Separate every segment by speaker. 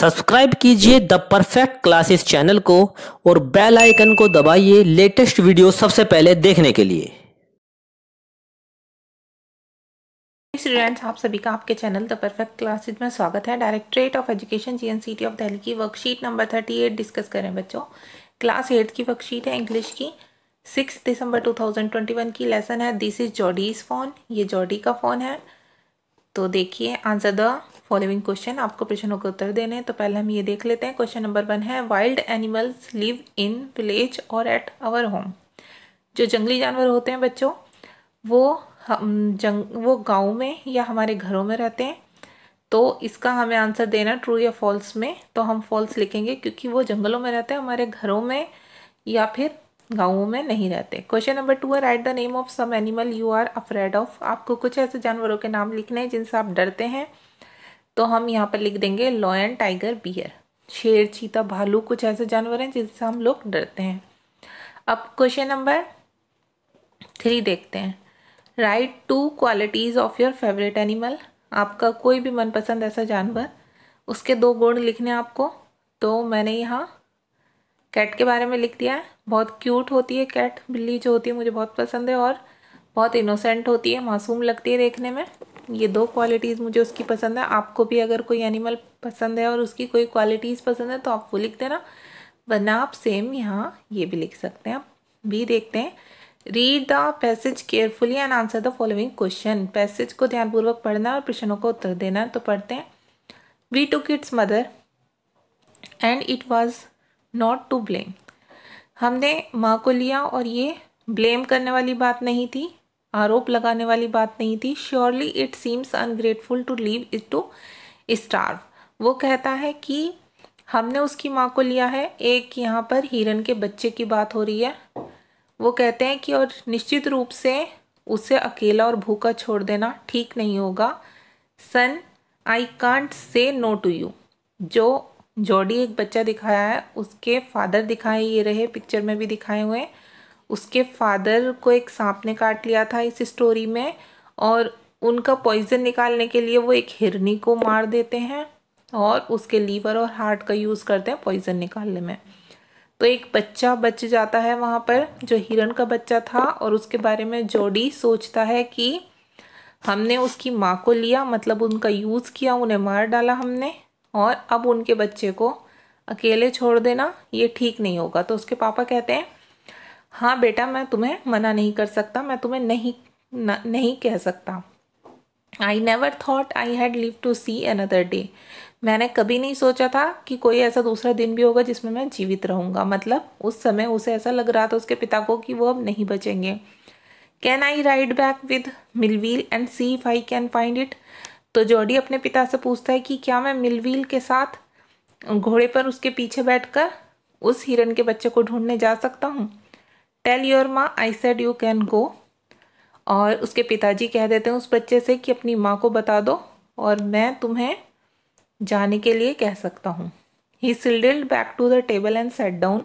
Speaker 1: subscribe कीजिए the perfect classes channel को और बेल आइकन को दबाइए लेटेस्ट वीडियो सबसे पहले देखने के लिए स्टूडेंट्स आप सभी का आपके चैनल द परफेक्ट क्लासेस में स्वागत है directorate of education GNCT of Delhi की worksheet number thirty eight discuss करें बच्चों क्लास एट की वर्कशीट है इंग्लिश की सिक्स दिसंबर टू थाउजेंड ट्वेंटी वन की लेसन है दिस इज जॉडीज फोन ये जॉडी का फोन है तो देखिए आंसर द फॉलोइंग क्वेश्चन आपको प्रश्नों के उत्तर देने हैं तो पहले हम ये देख लेते हैं क्वेश्चन नंबर वन है wild animals live in village और एट आवर होम जो जंगली जानवर होते हैं बच्चों वो हम जंग वो गाँव में या हमारे घरों में रहते हैं तो इसका हमें आंसर देना ट्रू या फॉल्स में तो हम फॉल्स लिखेंगे क्योंकि वो जंगलों में रहते हैं हमारे घरों में या फिर गाँवों में नहीं रहते क्वेश्चन नंबर टू है write the name of some animal you are afraid of आपको कुछ ऐसे जानवरों के नाम लिखने हैं जिनसे आप डरते हैं तो हम यहाँ पर लिख देंगे लॉयन टाइगर बियर शेर चीता भालू कुछ ऐसे जानवर हैं जिनसे हम लोग डरते हैं अब क्वेश्चन नंबर थ्री देखते हैं write two qualities of your favourite animal आपका कोई भी मनपसंद ऐसा जानवर उसके दो गुण लिखने आपको तो मैंने यहाँ कैट के बारे में लिख दिया है बहुत क्यूट होती है कैट बिल्ली जो होती है मुझे बहुत पसंद है और बहुत इनोसेंट होती है मासूम लगती है देखने में ये दो क्वालिटीज़ मुझे उसकी पसंद है आपको भी अगर कोई एनिमल पसंद है और उसकी कोई क्वालिटीज़ पसंद है तो आप वो लिख देना वरना आप सेम यहाँ ये भी लिख सकते हैं भी देखते हैं read the passage carefully and answer the following question passage को ध्यानपूर्वक पढ़ना और प्रश्नों को उत्तर देना तो पढ़ते हैं we took its mother and it was not to blame हमने माँ को लिया और ये ब्लेम करने वाली बात नहीं थी आरोप लगाने वाली बात नहीं थी surely it seems ungrateful to leave it to star वो कहता है कि हमने उसकी माँ को लिया है एक यहाँ पर हिरन के बच्चे की बात हो रही है वो कहते हैं कि और निश्चित रूप से उसे अकेला और भूखा छोड़ देना ठीक नहीं होगा son I can't say no to you जो जॉडी एक बच्चा दिखाया है उसके फादर दिखाए ये रहे पिक्चर में भी दिखाए हुए हैं उसके फादर को एक सांप ने काट लिया था इस स्टोरी में और उनका पॉइजन निकालने के लिए वो एक हिरनी को मार देते हैं और उसके लीवर और हार्ट का यूज़ करते हैं पॉइजन निकालने में तो एक बच्चा बच जाता है वहाँ पर जो हिरन का बच्चा था और उसके बारे में जोडी सोचता है कि हमने उसकी माँ को लिया मतलब उनका यूज़ किया उन्हें मार डाला हमने और अब उनके बच्चे को अकेले छोड़ देना ये ठीक नहीं होगा तो उसके पापा कहते हैं हाँ बेटा मैं तुम्हें मना नहीं कर सकता मैं तुम्हें नहीं न, नहीं कह सकता I never thought I had live to see another day मैंने कभी नहीं सोचा था कि कोई ऐसा दूसरा दिन भी होगा जिसमें मैं जीवित रहूँगा मतलब उस समय उसे ऐसा लग रहा था उसके पिता को कि वो अब नहीं बचेंगे can I ride back with millwheel and see if I can find it तो जॉडी अपने पिता से पूछता है कि क्या मैं मिलवील के साथ घोड़े पर उसके पीछे बैठकर उस हिरन के बच्चे को ढूंढने जा सकता हूँ tell your Ma I said you can go और उसके पिताजी कह देते हैं उस बच्चे से कि अपनी माँ को बता दो और मैं तुम्हें जाने के लिए कह सकता हूँ he sidled back to the table and set down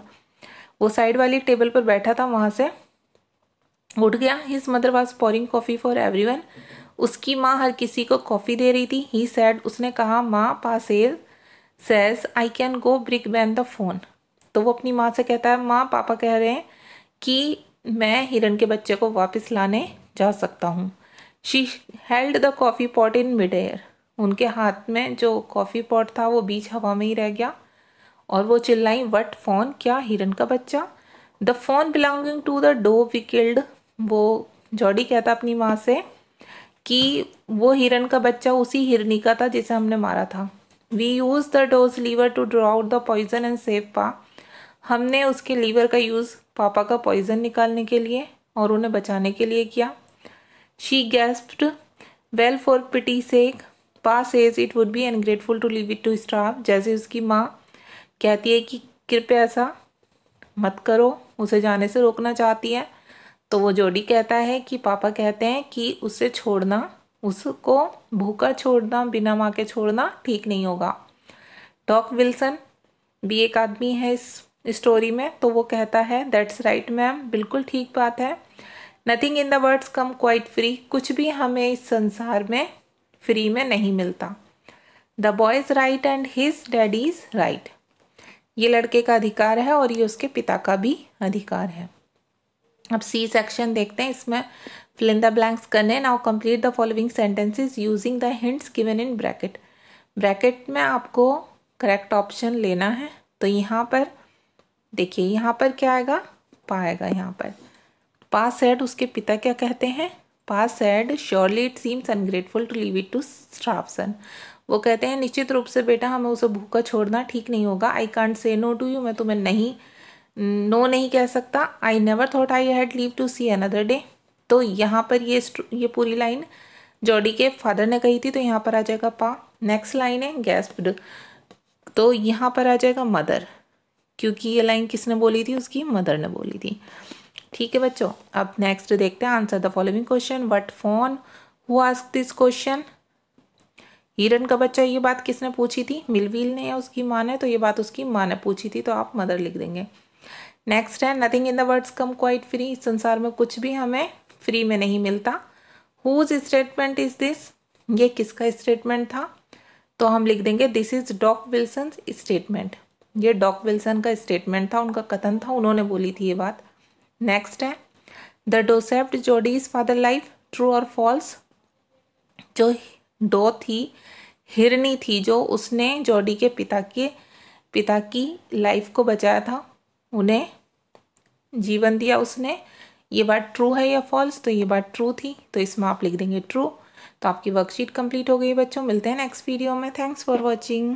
Speaker 1: वो साइड वाली टेबल पर बैठा था वहाँ से उठ गया his mother was pouring coffee for everyone उसकी माँ हर किसी को कॉफ़ी दे रही थी ही सैड उसने कहा माँ Pa says says I can go bring in the fawn तो वो अपनी माँ से कहता है माँ पापा कह रहे हैं कि मैं हिरन के बच्चे को वापस लाने जा सकता हूँ she held the coffee pot in mid air उनके हाथ में जो कॉफ़ी पॉट था वो बीच हवा में ही रह गया और वो चिल्लाई वट फोन क्या हिरन का बच्चा the fawn belonging to the doe we killed वो जॉडी कहता अपनी माँ से कि वो हिरन का बच्चा उसी हिरनी का था जिसे हमने मारा था we use the doe's liver to draw out the poison and save Pa हमने उसके लीवर का यूज़ पापा का पॉइज़न निकालने के लिए और उन्हें बचाने के लिए किया she gasped well for pity sake Pa says it would be ungrateful to leave it to starve जैसे उसकी माँ कहती है कि कृपया ऐसा मत करो उसे जाने से रोकना चाहती है तो वो जोडी कहता है कि पापा कहते हैं कि उसे छोड़ना उसको भूखा छोड़ना बिना माँ के छोड़ना ठीक नहीं होगा डॉक विल्सन भी एक आदमी है इस स्टोरी में तो वो कहता है दैट्स राइट मैम बिल्कुल ठीक बात है nothing in the world's come quite free कुछ भी हमें इस संसार में फ्री में नहीं मिलता the boy's right and his daddy is right ये लड़के का अधिकार है और ये उसके पिता का भी अधिकार है अब सी सेक्शन देखते हैं इसमें फिलिंद द ब्लैंक्स करने now complete the following sentences using the hints given in bracket bracket में आपको करेक्ट ऑप्शन लेना है तो यहाँ पर देखिए यहाँ पर क्या आएगा पा आएगा यहाँ पर पा सैड उसके पिता क्या कहते हैं Pa said surely it seems ungrateful to leave it to starve son वो कहते हैं निश्चित रूप से बेटा हमें उसे भूखा छोड़ना ठीक नहीं होगा I can't say no to you मैं तुम्हें नहीं नो नहीं कह सकता I never thought I had live to see another day तो यहाँ पर ये ये पूरी लाइन जॉडी के फादर ने कही थी तो यहाँ पर आ जाएगा पा नेक्स्ट लाइन है गैस्ड तो यहाँ पर आ जाएगा मदर क्योंकि ये लाइन किसने बोली थी उसकी मदर ने बोली थी ठीक है बच्चों अब नेक्स्ट देखते हैं answer the following question what fawn who ask this question हिरन का बच्चा ये बात किसने पूछी थी मिलवील ने या उसकी माँ ने तो ये बात उसकी माँ ने पूछी थी तो आप मदर लिख देंगे नेक्स्ट है nothing in the world's come quite free इस संसार में कुछ भी हमें फ्री में नहीं मिलता हुज स्टेटमेंट इज दिस ये किसका स्टेटमेंट था तो हम लिख देंगे this is Doc Wilson statement ये डॉक विल्सन का स्टेटमेंट था उनका कथन था उन्होंने बोली थी ये बात नेक्स्ट है the doe saved Jody's father life true और फॉल्स जो डो थी हिरनी थी जो उसने जोडी के पिता के पिता की लाइफ को बचाया था उन्हें जीवन दिया उसने ये बात ट्रू है या फॉल्स तो ये बात ट्रू थी तो इसमें आप लिख देंगे ट्रू तो आपकी वर्कशीट कंप्लीट हो गई बच्चों मिलते हैं नेक्स्ट वीडियो में थैंक्स फॉर वॉचिंग